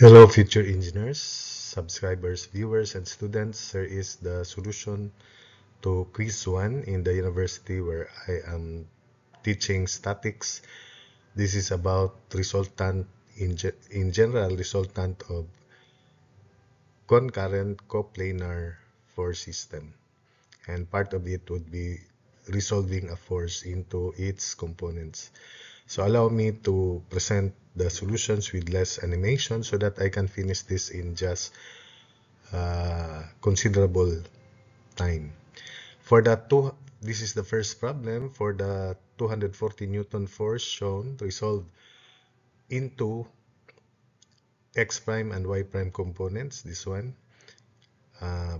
Hello future engineers, subscribers, viewers, and students. Here is the solution to quiz 1 in the university where I am teaching statics. This is about resultant, in, ge in general, resultant of concurrent coplanar force system. And part of it would be resolving a force into its components. So allow me to present the solutions with less animation so that I can finish this in just uh, considerable time. For the two, this is the first problem for the 240 Newton force shown resolved into x prime and y prime components, this one, uh,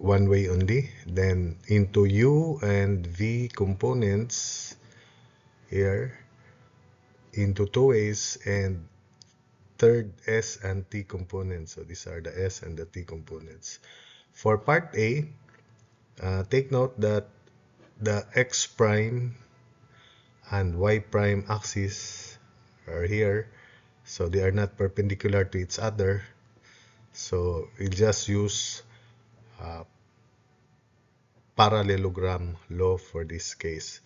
one way only, then into u and v components here into two ways and third S and T components. So these are the S and the T components. For part A, uh, take note that the X prime and Y prime axis are here. So they are not perpendicular to each other. So we just use uh, parallelogram law for this case.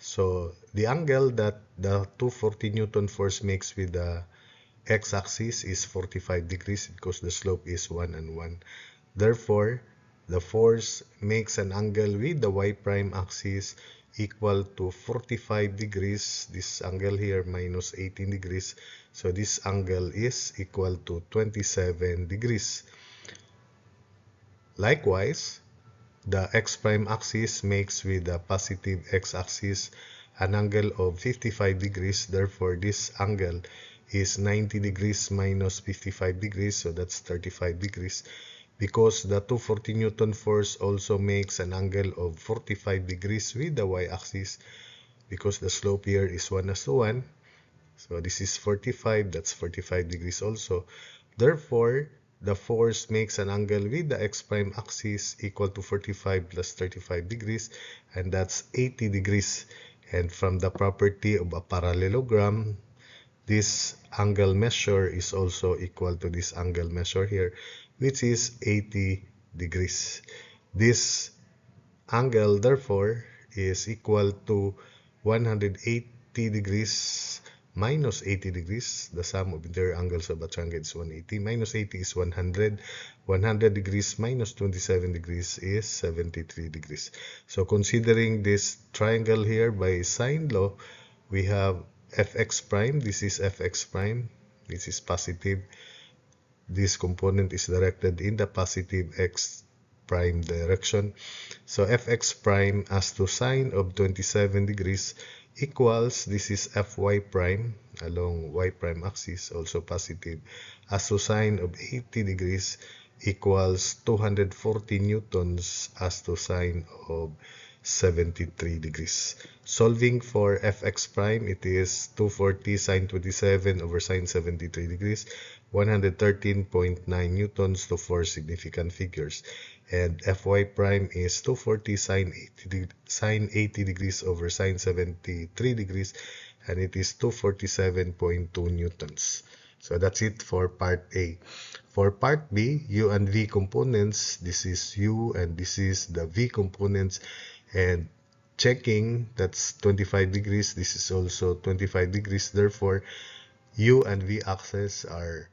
So the angle that the 240 Newton force makes with the x-axis is 45 degrees because the slope is 1 and 1. Therefore, the force makes an angle with the y prime axis equal to 45 degrees this angle here minus 18 degrees so this angle is equal to 27 degrees likewise The x prime axis makes with the positive x axis an angle of 55 degrees. Therefore, this angle is 90 degrees minus 55 degrees. So that's 35 degrees. Because the 240 Newton force also makes an angle of 45 degrees with the y-axis. Because the slope here is 1 as 1. So this is 45. That's 45 degrees also. Therefore, the force makes an angle with the x prime axis equal to 45 plus 35 degrees and that's 80 degrees and from the property of a parallelogram this angle measure is also equal to this angle measure here which is 80 degrees this angle therefore is equal to 180 degrees minus 80 degrees. The sum of their angles of a triangle is 180. Minus 80 is 100. 100 degrees minus 27 degrees is 73 degrees. So considering this triangle here by sine law, we have fx prime. This is fx prime. This is positive. This component is directed in the positive x prime direction. So fx prime as to sine of 27 degrees equals, this is fy prime along y prime axis, also positive, as to sine of 80 degrees equals 240 newtons as to sine of 73 degrees. Solving for fx prime, it is 240 sine 27 over sine 73 degrees, 113.9 newtons to four significant figures. And fy prime is 240 sine 80, sine 80 degrees over sine 73 degrees, and it is 247.2 newtons. So that's it for part A. For part B, U and V components, this is U and this is the V components and checking that's 25 degrees this is also 25 degrees therefore u and v axis are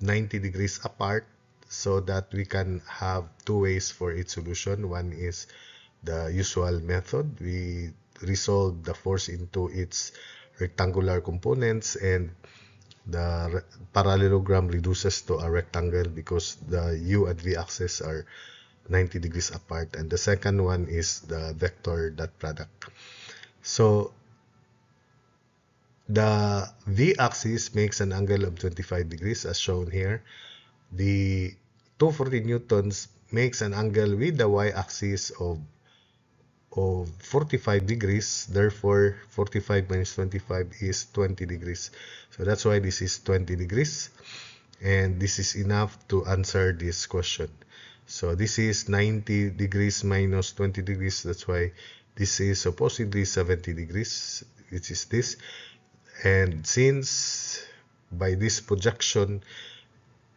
90 degrees apart so that we can have two ways for its solution one is the usual method we resolve the force into its rectangular components and the parallelogram reduces to a rectangle because the u and v axis are 90 degrees apart and the second one is the vector dot product so the v-axis makes an angle of 25 degrees as shown here the 240 newtons makes an angle with the y-axis of of 45 degrees therefore 45 minus 25 is 20 degrees so that's why this is 20 degrees and this is enough to answer this question so this is 90 degrees minus 20 degrees that's why this is supposedly 70 degrees which is this and since by this projection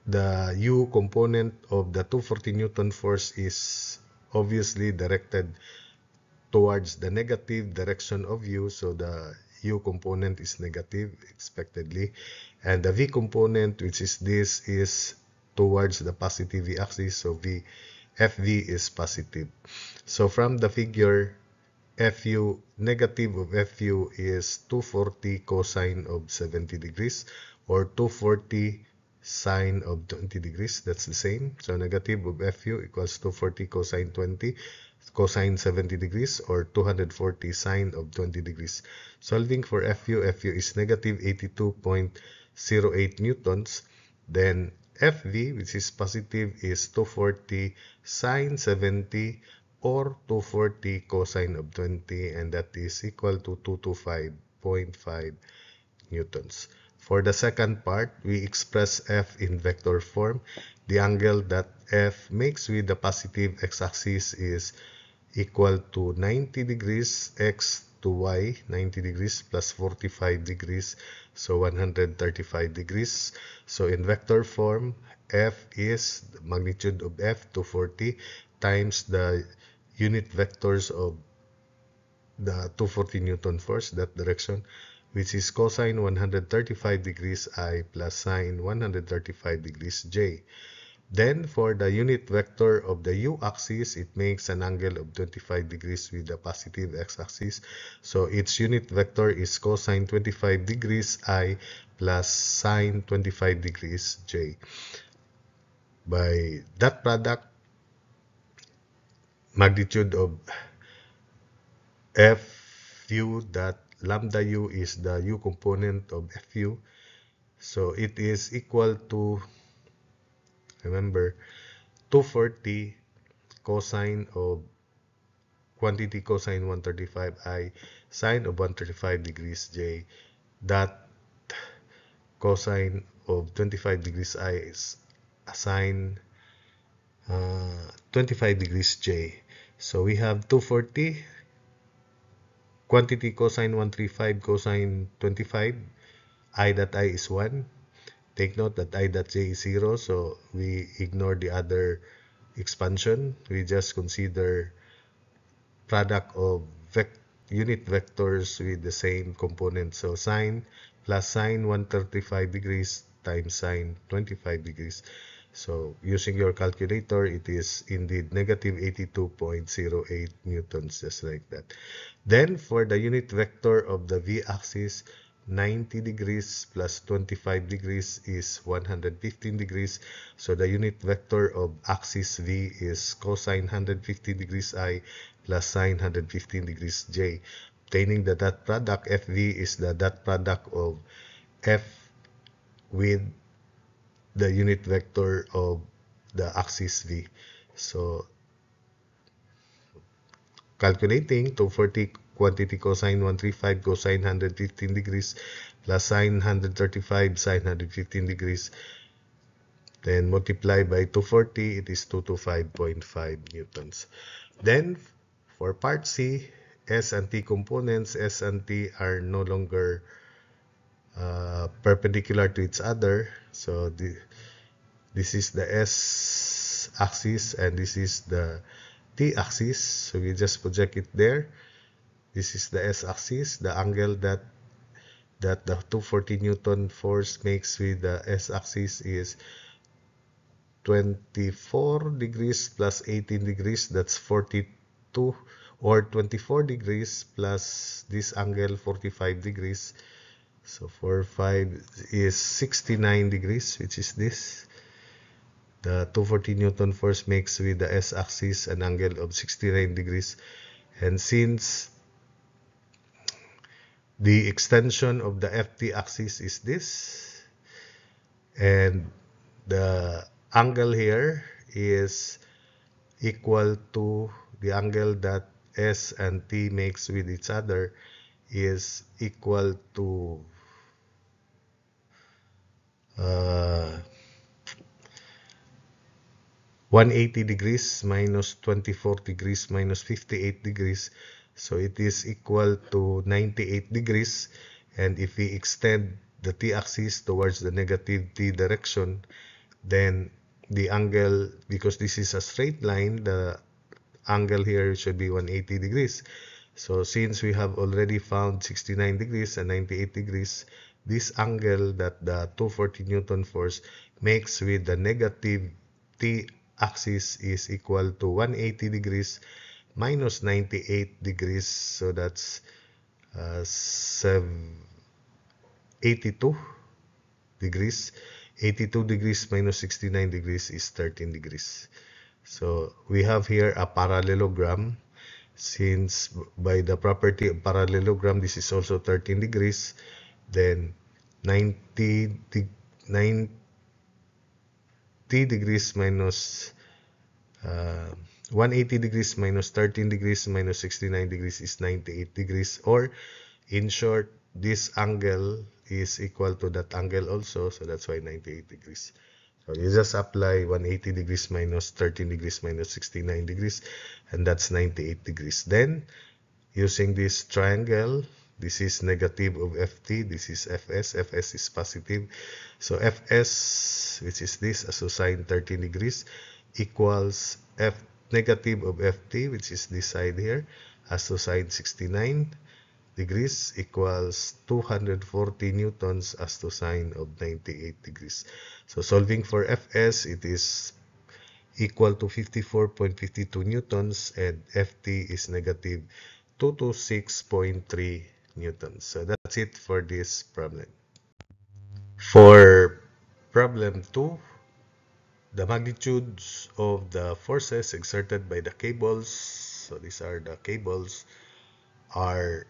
the u component of the 240 newton force is obviously directed towards the negative direction of u so the u component is negative expectedly and the v component which is this is towards the positive v axis so v fv is positive so from the figure fu negative of fu is 240 cosine of 70 degrees or 240 sine of 20 degrees that's the same so negative of fu equals 240 cosine 20 cosine 70 degrees or 240 sine of 20 degrees solving for fu fu is negative 82.08 newtons then FV, which is positive, is 240 sine 70 or 240 cosine of 20, and that is equal to 225.5 newtons. For the second part, we express F in vector form. The angle that F makes with the positive x-axis is equal to 90 degrees, x 2y 90 degrees plus 45 degrees so 135 degrees so in vector form f is the magnitude of f 240 times the unit vectors of the 240 newton force that direction which is cosine 135 degrees i plus sine 135 degrees j Then for the unit vector of the u-axis, it makes an angle of 25 degrees with the positive x-axis. So its unit vector is cosine 25 degrees i plus sine 25 degrees j. By that product, magnitude of fu that lambda u is the u component of fu. So it is equal to Remember, 240 cosine of quantity cosine 135 i sine of 135 degrees j That cosine of 25 degrees i is sine uh, 25 degrees j. So we have 240 quantity cosine 135 cosine 25 i that i is 1 take note that i.j is 0 so we ignore the other expansion we just consider product of vec unit vectors with the same component so sine plus sine 135 degrees times sine 25 degrees so using your calculator it is indeed negative 82.08 newtons just like that then for the unit vector of the v-axis 90 degrees plus 25 degrees is 115 degrees. So the unit vector of axis V is cosine 115 degrees I plus sine 115 degrees J. Obtaining the dot product FV is the dot product of F with the unit vector of the axis V. So calculating 240 quantity cosine 135 cosine 115 degrees plus sine 135 sine 115 degrees then multiply by 240 it is 225.5 newtons then for part c s and t components s and t are no longer uh, perpendicular to each other so the, this is the s axis and this is the t axis so we just project it there this is the s-axis the angle that that the 240 newton force makes with the s-axis is 24 degrees plus 18 degrees that's 42 or 24 degrees plus this angle 45 degrees so 45 is 69 degrees which is this the 240 newton force makes with the s-axis an angle of 69 degrees and since the extension of the FT axis is this and the angle here is equal to the angle that S and T makes with each other is equal to uh, 180 degrees minus 24 degrees minus 58 degrees so it is equal to 98 degrees and if we extend the t-axis towards the negative t direction then the angle because this is a straight line the angle here should be 180 degrees so since we have already found 69 degrees and 98 degrees this angle that the 240 newton force makes with the negative t axis is equal to 180 degrees minus 98 degrees so that's uh, 82 degrees 82 degrees minus 69 degrees is 13 degrees so we have here a parallelogram since by the property of parallelogram this is also 13 degrees then 90 de 90 degrees minus uh, 180 degrees minus 13 degrees minus 69 degrees is 98 degrees or in short this angle is equal to that angle also so that's why 98 degrees so you just apply 180 degrees minus 13 degrees minus 69 degrees and that's 98 degrees then using this triangle this is negative of ft this is fs fs is positive so fs which is this as so sine 13 degrees equals f negative of ft, which is this side here, as to side 69 degrees equals 240 newtons as to sine of 98 degrees. So solving for fs, it is equal to 54.52 newtons and ft is negative 226.3 newtons. So that's it for this problem. For problem 2, the magnitudes of the forces exerted by the cables, so these are the cables, are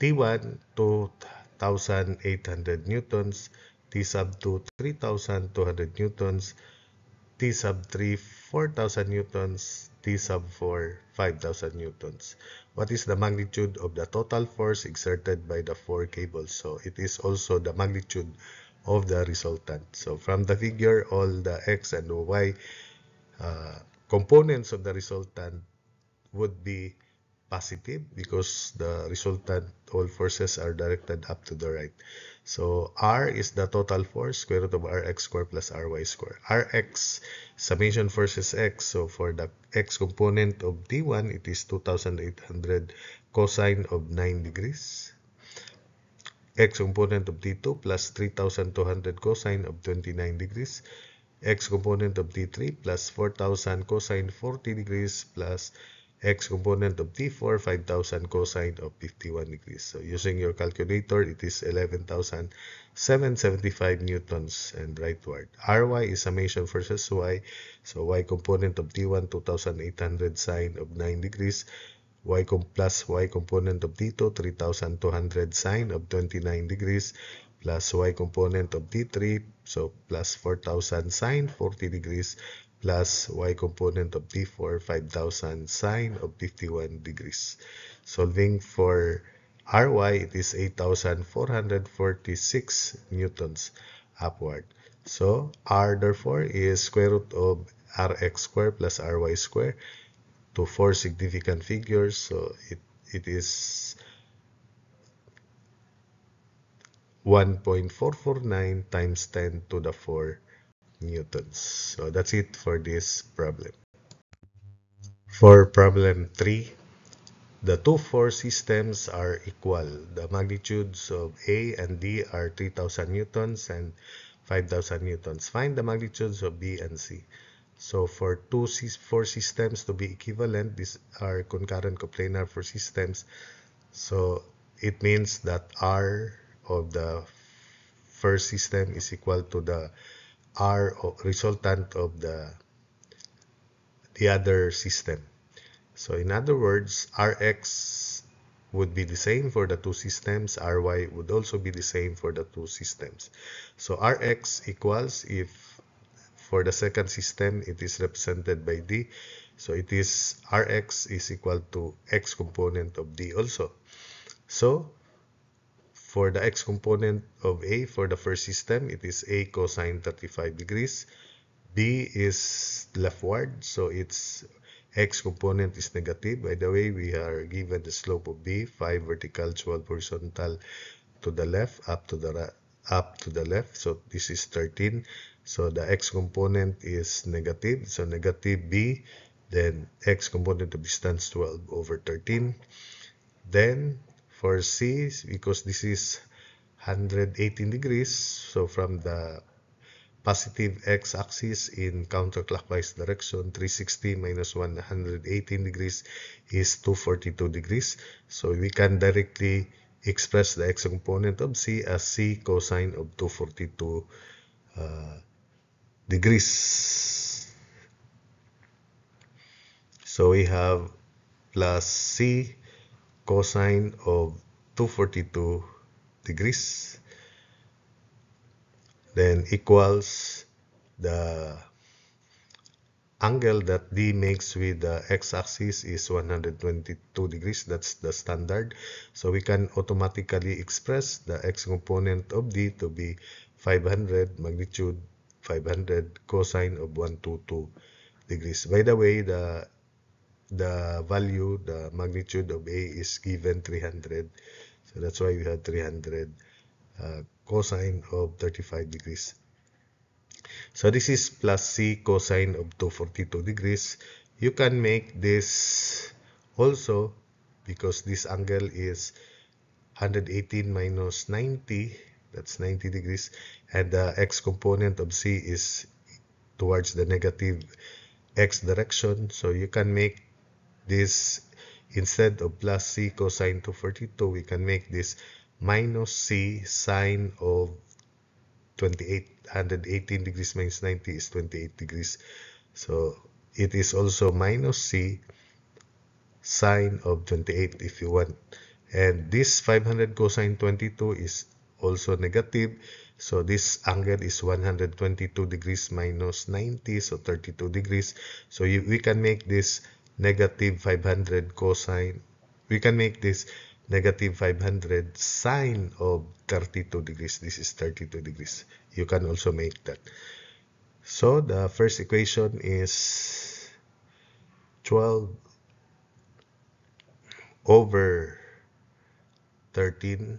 T1 to 1,800 newtons, T sub 2 3,200 newtons, T sub 3 4,000 newtons, T sub 4 5,000 newtons. What is the magnitude of the total force exerted by the four cables? So it is also the magnitude of the resultant. So from the figure, all the x and y uh, components of the resultant would be positive because the resultant all forces are directed up to the right. So R is the total force, square root of Rx square plus Ry square. Rx, summation forces X. So for the X component of t 1 it is 2,800 cosine of 9 degrees. x component of d2 plus 3200 cosine of 29 degrees x component of d3 plus 4000 cosine 40 degrees plus x component of d4 5000 cosine of 51 degrees so using your calculator it is 11775 newtons and rightward ry is summation versus y so y component of d1 2800 sine of 9 degrees y plus y component of dito 3200 sine of 29 degrees plus y component of d3 so plus 4000 sine 40 degrees plus y component of d4 5000 sine of 51 degrees solving for ry it is 8446 newtons upward so r therefore is square root of rx square plus ry square to four significant figures so it it is 1.449 times 10 to the 4 newtons so that's it for this problem for problem 3 the two force systems are equal the magnitudes of a and d are 3000 newtons and 5000 newtons find the magnitudes of b and c So for two for systems to be equivalent, these are concurrent coplanar for systems. So it means that R of the first system is equal to the R of resultant of the the other system. So in other words, Rx would be the same for the two systems. Ry would also be the same for the two systems. So Rx equals if For the second system, it is represented by D. So it is Rx is equal to X component of D also. So for the X component of A, for the first system, it is A cosine 35 degrees. B is leftward, so it's X component is negative. By the way, we are given the slope of B, 5 vertical, 12 horizontal to the left, up to the right up to the left so this is 13 so the x component is negative. So negative b, then x component of distance 12 over 13. Then for c, because this is 118 degrees, so from the positive x-axis in counterclockwise direction 360 minus 118 degrees is 242 degrees so we can directly express the x component of c as c cosine of 242 uh, degrees. So we have plus C cosine of 242 degrees then equals the angle that D makes with the x-axis is 122 degrees. That's the standard. So we can automatically express the x component of D to be 500 magnitude 500 cosine of 122 degrees. By the way, the the value, the magnitude of A is given 300. So that's why we have 300 uh, cosine of 35 degrees. So this is plus C cosine of 242 degrees. You can make this also because this angle is 118 minus 90 that's 90 degrees and the x component of c is towards the negative x direction so you can make this instead of plus c cosine 242 we can make this minus c sine of 28 118 degrees minus 90 is 28 degrees so it is also minus c sine of 28 if you want and this 500 cosine 22 is also negative. So this angle is 122 degrees minus 90, so 32 degrees. So you, we can make this negative 500 cosine. We can make this negative 500 sine of 32 degrees. This is 32 degrees. You can also make that. So the first equation is 12 over 13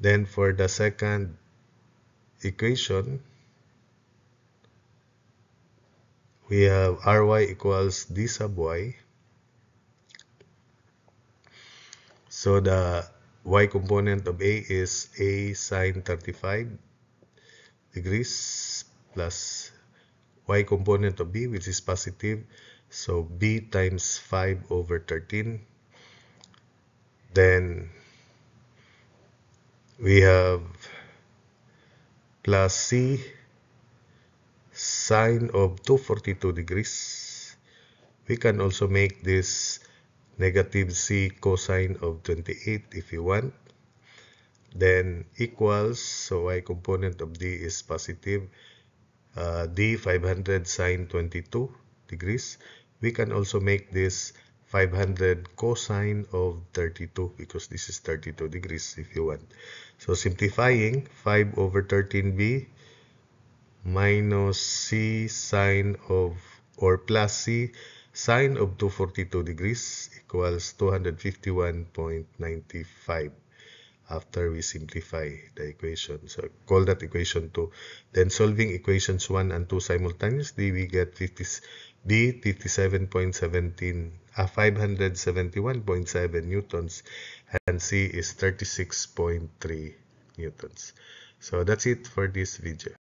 Then for the second equation, we have ry equals d sub y. So the y component of a is a sine 35 degrees plus y component of b which is positive so b times 5 over 13 then we have plus C sine of 242 degrees. We can also make this negative C cosine of 28 if you want. Then equals, so y component of D is positive. Uh, D 500 sine 22 degrees. We can also make this 500 cosine of 32 because this is 32 degrees if you want. So simplifying 5 over 13b minus c sine of or plus c sine of 242 degrees equals 251.95 after we simplify the equation. So call that equation 2. Then solving equations 1 and 2 simultaneously, we get 50, B 57.17 uh, 571.7 newtons and C is 36.3 newtons. So that's it for this video.